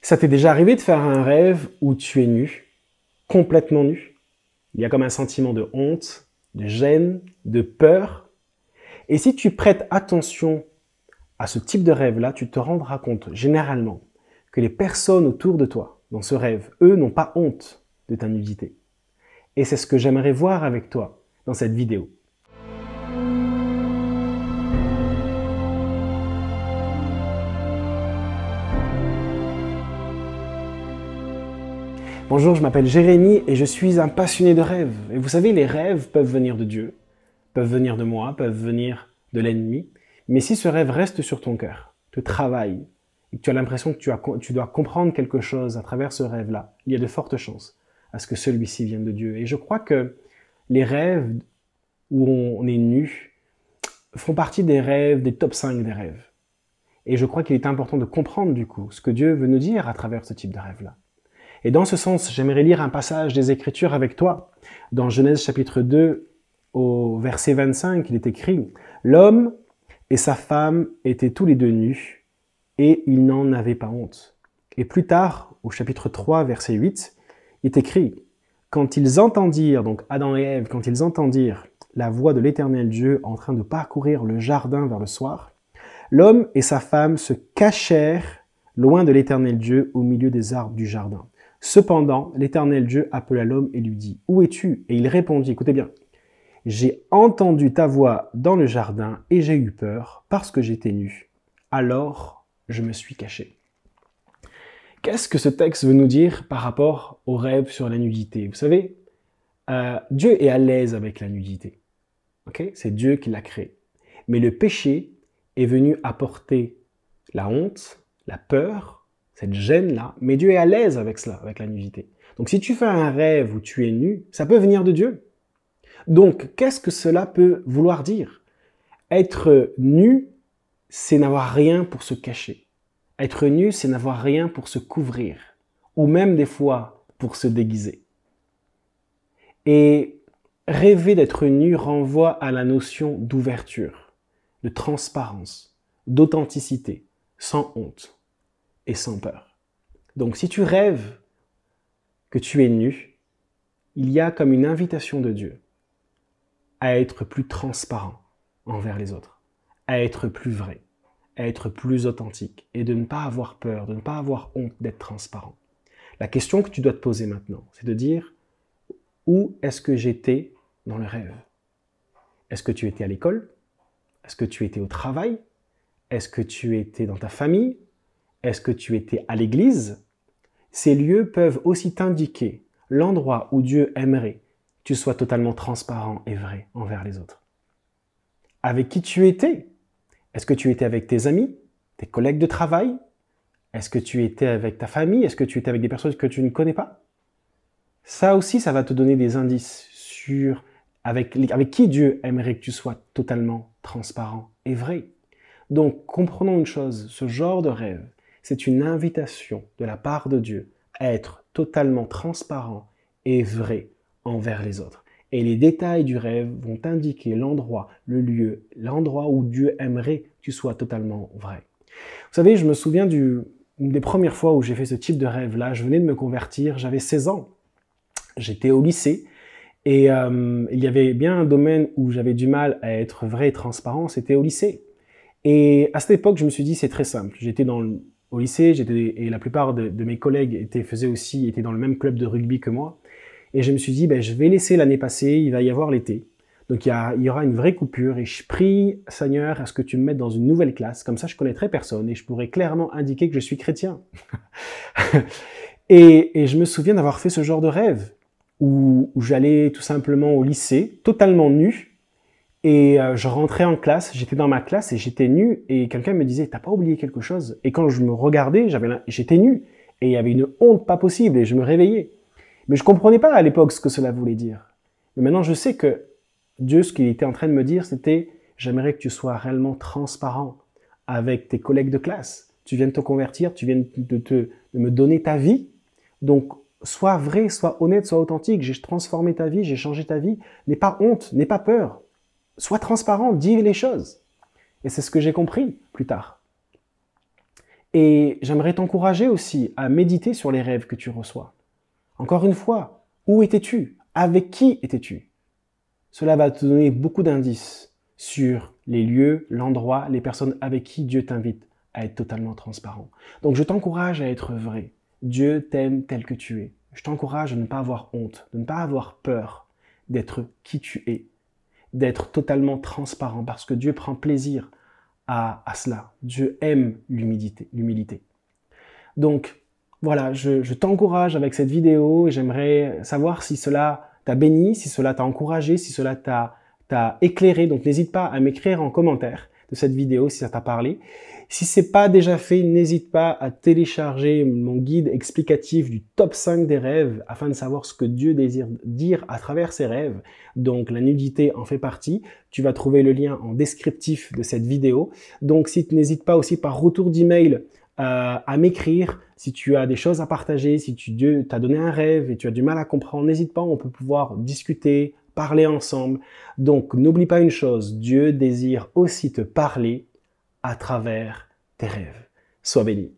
Ça t'est déjà arrivé de faire un rêve où tu es nu, complètement nu Il y a comme un sentiment de honte, de gêne, de peur. Et si tu prêtes attention à ce type de rêve-là, tu te rendras compte généralement que les personnes autour de toi, dans ce rêve, eux n'ont pas honte de ta nudité. Et c'est ce que j'aimerais voir avec toi dans cette vidéo. Bonjour, je m'appelle Jérémy et je suis un passionné de rêves. Et vous savez, les rêves peuvent venir de Dieu, peuvent venir de moi, peuvent venir de l'ennemi. Mais si ce rêve reste sur ton cœur, te travaille, et que tu as l'impression que tu, tu dois comprendre quelque chose à travers ce rêve-là, il y a de fortes chances à ce que celui-ci vienne de Dieu. Et je crois que les rêves où on est nu font partie des rêves, des top 5 des rêves. Et je crois qu'il est important de comprendre du coup ce que Dieu veut nous dire à travers ce type de rêve-là. Et dans ce sens, j'aimerais lire un passage des Écritures avec toi. Dans Genèse chapitre 2, au verset 25, il est écrit L'homme et sa femme étaient tous les deux nus, et ils n'en avaient pas honte. Et plus tard, au chapitre 3, verset 8, il est écrit Quand ils entendirent, donc Adam et Ève, quand ils entendirent la voix de l'éternel Dieu en train de parcourir le jardin vers le soir, l'homme et sa femme se cachèrent loin de l'éternel Dieu au milieu des arbres du jardin. Cependant, l'Éternel Dieu appela l'homme et lui dit, Où es-tu Et il répondit, écoutez bien, J'ai entendu ta voix dans le jardin et j'ai eu peur parce que j'étais nu. Alors je me suis caché. Qu'est-ce que ce texte veut nous dire par rapport au rêve sur la nudité Vous savez, euh, Dieu est à l'aise avec la nudité. C'est Dieu qui l'a créé. Mais le péché est venu apporter la honte, la peur, cette gêne-là, mais Dieu est à l'aise avec cela, avec la nudité. Donc si tu fais un rêve où tu es nu, ça peut venir de Dieu. Donc qu'est-ce que cela peut vouloir dire Être nu, c'est n'avoir rien pour se cacher. Être nu, c'est n'avoir rien pour se couvrir, ou même des fois pour se déguiser. Et rêver d'être nu renvoie à la notion d'ouverture, de transparence, d'authenticité, sans honte et sans peur. Donc si tu rêves que tu es nu, il y a comme une invitation de Dieu à être plus transparent envers les autres, à être plus vrai, à être plus authentique et de ne pas avoir peur, de ne pas avoir honte d'être transparent. La question que tu dois te poser maintenant, c'est de dire où est-ce que j'étais dans le rêve Est-ce que tu étais à l'école Est-ce que tu étais au travail Est-ce que tu étais dans ta famille est-ce que tu étais à l'église Ces lieux peuvent aussi t'indiquer l'endroit où Dieu aimerait que tu sois totalement transparent et vrai envers les autres. Avec qui tu étais Est-ce que tu étais avec tes amis, tes collègues de travail Est-ce que tu étais avec ta famille Est-ce que tu étais avec des personnes que tu ne connais pas Ça aussi, ça va te donner des indices sur avec, avec qui Dieu aimerait que tu sois totalement transparent et vrai. Donc, comprenons une chose, ce genre de rêve, c'est une invitation de la part de Dieu à être totalement transparent et vrai envers les autres. Et les détails du rêve vont indiquer l'endroit, le lieu, l'endroit où Dieu aimerait que tu sois totalement vrai. Vous savez, je me souviens du, des premières fois où j'ai fait ce type de rêve-là. Je venais de me convertir, j'avais 16 ans. J'étais au lycée et euh, il y avait bien un domaine où j'avais du mal à être vrai et transparent, c'était au lycée. Et à cette époque, je me suis dit, c'est très simple. J'étais dans le au lycée, j'étais et la plupart de, mes collègues étaient faisaient aussi étaient dans le même club de rugby que moi. Et je me suis dit, ben, je vais laisser l'année passer, il va y avoir l'été. Donc il y, aura une vraie coupure et je prie, Seigneur, à ce que tu me mettes dans une nouvelle classe, comme ça je connaîtrai personne et je pourrai clairement indiquer que je suis chrétien. et, je me souviens d'avoir fait ce genre de rêve où j'allais tout simplement au lycée, totalement nu, et euh, je rentrais en classe, j'étais dans ma classe et j'étais nu et quelqu'un me disait t'as pas oublié quelque chose Et quand je me regardais, j'avais j'étais nu et il y avait une honte pas possible et je me réveillais. Mais je comprenais pas à l'époque ce que cela voulait dire. Mais maintenant je sais que Dieu ce qu'il était en train de me dire c'était j'aimerais que tu sois réellement transparent avec tes collègues de classe. Tu viens de te convertir, tu viens de, de me donner ta vie. Donc sois vrai, sois honnête, sois authentique. J'ai transformé ta vie, j'ai changé ta vie. N'aie pas honte, n'aie pas peur. Sois transparent, dis les choses. Et c'est ce que j'ai compris plus tard. Et j'aimerais t'encourager aussi à méditer sur les rêves que tu reçois. Encore une fois, où étais-tu Avec qui étais-tu Cela va te donner beaucoup d'indices sur les lieux, l'endroit, les personnes avec qui Dieu t'invite à être totalement transparent. Donc je t'encourage à être vrai. Dieu t'aime tel que tu es. Je t'encourage à ne pas avoir honte, de ne pas avoir peur d'être qui tu es d'être totalement transparent parce que Dieu prend plaisir à, cela. Dieu aime l'humilité. Donc voilà, je, je t'encourage avec cette vidéo et j'aimerais savoir si cela t'a béni, si cela t'a encouragé, si cela t'a éclairé. Donc n'hésite pas à m'écrire en commentaire de cette vidéo si ça t'a parlé. Si c'est pas déjà fait, n'hésite pas à télécharger mon guide explicatif du top 5 des rêves afin de savoir ce que Dieu désire dire à travers ses rêves. Donc la nudité en fait partie. Tu vas trouver le lien en descriptif de cette vidéo. Donc si tu n'hésites pas aussi par retour d'email euh, à m'écrire si tu as des choses à partager, si tu t'a donné un rêve et tu as du mal à comprendre, n'hésite pas, on peut pouvoir discuter, parler ensemble. Donc n'oublie pas une chose, Dieu désire aussi te parler à travers tes rêves. Sois béni.